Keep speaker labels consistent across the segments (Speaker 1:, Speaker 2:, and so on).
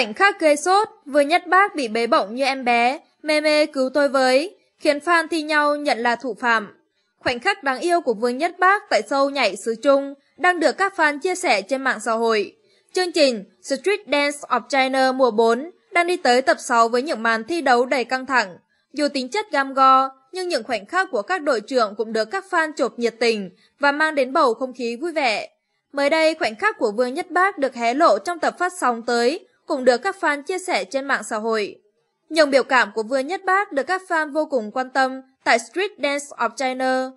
Speaker 1: Khoảnh khắc gây sốt, vừa nhất bác bị bế bổng như em bé, mê mê cứu tôi với, khiến fan thi nhau nhận là thủ phạm. Khoảnh khắc đáng yêu của Vương Nhất Bác tại sâu nhảy xứ Trung đang được các fan chia sẻ trên mạng xã hội. Chương trình Street Dance of China mùa 4 đang đi tới tập 6 với những màn thi đấu đầy căng thẳng. Dù tính chất gam go, nhưng những khoảnh khắc của các đội trưởng cũng được các fan chộp nhiệt tình và mang đến bầu không khí vui vẻ. Mới đây, khoảnh khắc của Vương Nhất Bác được hé lộ trong tập phát sóng tới cũng được các fan chia sẻ trên mạng xã hội. Những biểu cảm của Vương Nhất Bác được các fan vô cùng quan tâm tại Street Dance of China.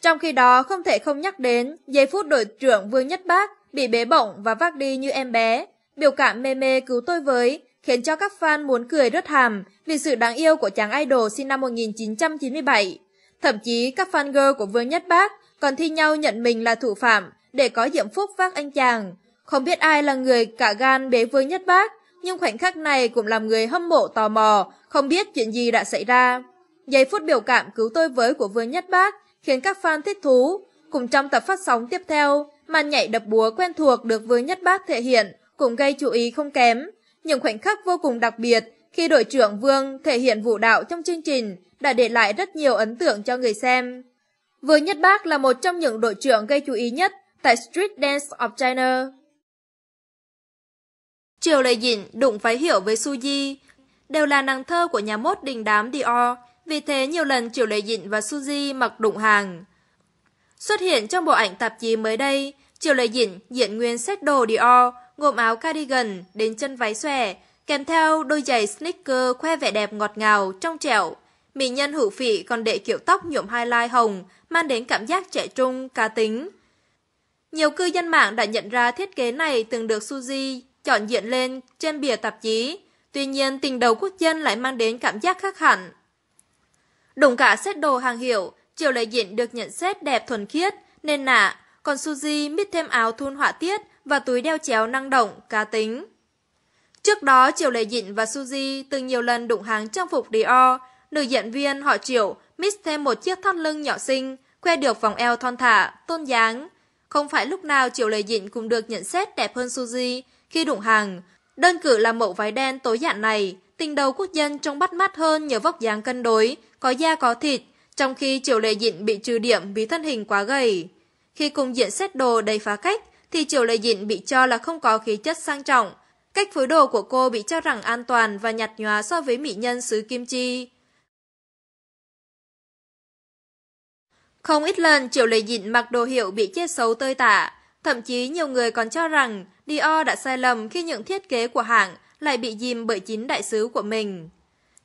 Speaker 1: Trong khi đó, không thể không nhắc đến giây phút đội trưởng Vương Nhất Bác bị bế bổng và vác đi như em bé. Biểu cảm mê mê cứu tôi với khiến cho các fan muốn cười rất hàm vì sự đáng yêu của chàng idol sinh năm 1997. Thậm chí các fan girl của Vương Nhất Bác còn thi nhau nhận mình là thủ phạm để có diễm phúc vác anh chàng. Không biết ai là người cả gan bế Vương nhất bác, nhưng khoảnh khắc này cũng làm người hâm mộ tò mò, không biết chuyện gì đã xảy ra. Giây phút biểu cảm cứu tôi với của Vương Nhất Bác khiến các fan thích thú. Cùng trong tập phát sóng tiếp theo, màn nhảy đập búa quen thuộc được Vương Nhất Bác thể hiện cũng gây chú ý không kém. Những khoảnh khắc vô cùng đặc biệt khi đội trưởng Vương thể hiện vũ đạo trong chương trình đã để lại rất nhiều ấn tượng cho người xem. Vương Nhất Bác là một trong những đội trưởng gây chú ý nhất tại Street Dance of China. Triều Lệ Dịnh đụng váy hiểu với Suji, đều là nàng thơ của nhà mốt đình đám Dior, vì thế nhiều lần Triều Lệ Dịnh và Suji mặc đụng hàng. Xuất hiện trong bộ ảnh tạp chí mới đây, Triều Lệ Dịnh diện nguyên set đồ Dior, gồm áo cardigan đến chân váy xòe, kèm theo đôi giày sneaker khoe vẻ đẹp ngọt ngào, trong trẻo. Mỹ nhân hữu phỉ còn để kiểu tóc nhuộm highlight hồng, mang đến cảm giác trẻ trung, cá tính. Nhiều cư dân mạng đã nhận ra thiết kế này từng được Suzy chọn diện lên trên bìa tạp chí. Tuy nhiên tình đầu quốc dân lại mang đến cảm giác khác hẳn. Đúng cả xét đồ hàng hiệu, Triệu Lệ Diện được nhận xét đẹp thuần khiết, nên nạ, còn Suzy mít thêm áo thun họa tiết và túi đeo chéo năng động, cá tính. Trước đó, Triệu Lệ Dịn và Suzy từng nhiều lần đụng hàng trang phục Dior. Nữ diễn viên họ Triệu mix thêm một chiếc thắt lưng nhỏ xinh, khoe được vòng eo thon thả, tôn dáng. Không phải lúc nào Triệu Lệ Dịn cũng được nhận xét đẹp hơn Suzy, khi đụng hàng, đơn cử là mẫu váy đen tối giản này, tình đầu quốc dân trông bắt mắt hơn nhờ vóc dáng cân đối, có da có thịt, trong khi Triệu Lệ Dịn bị trừ điểm vì thân hình quá gầy. Khi cùng diện xét đồ đầy phá cách, thì Triệu Lệ Dịn bị cho là không có khí chất sang trọng. Cách phối đồ của cô bị cho rằng an toàn và nhạt nhòa so với mỹ nhân xứ Kim Chi. Không ít lần Triệu Lệ Dịn mặc đồ hiệu bị che xấu tơi tả, Thậm chí nhiều người còn cho rằng Dior đã sai lầm khi những thiết kế của hãng lại bị dìm bởi chính đại sứ của mình.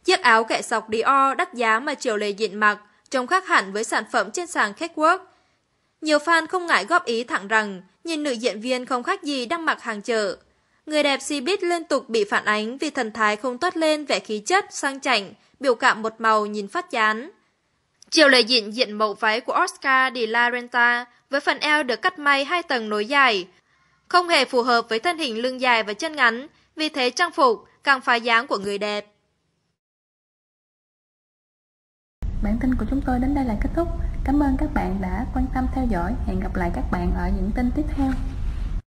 Speaker 1: Chiếc áo kẻ sọc Dior đắt giá mà Triều Lê diện mặc trông khác hẳn với sản phẩm trên sàn Catwalk. Nhiều fan không ngại góp ý thẳng rằng nhìn nữ diễn viên không khác gì đang mặc hàng chợ. Người đẹp Cbiz liên tục bị phản ánh vì thần thái không toát lên vẻ khí chất, sang chảnh, biểu cảm một màu nhìn phát chán. Chiều lệ diện diện mẫu váy của Oscar de la Renta với phần eo được cắt may hai tầng nối dài. Không hề phù hợp với thân hình lưng dài và chân ngắn, vì thế trang phục càng phá dáng của người đẹp. Bản tin của chúng tôi đến đây là kết thúc. Cảm ơn các bạn đã quan tâm theo dõi. Hẹn gặp lại các bạn ở những tin tiếp theo.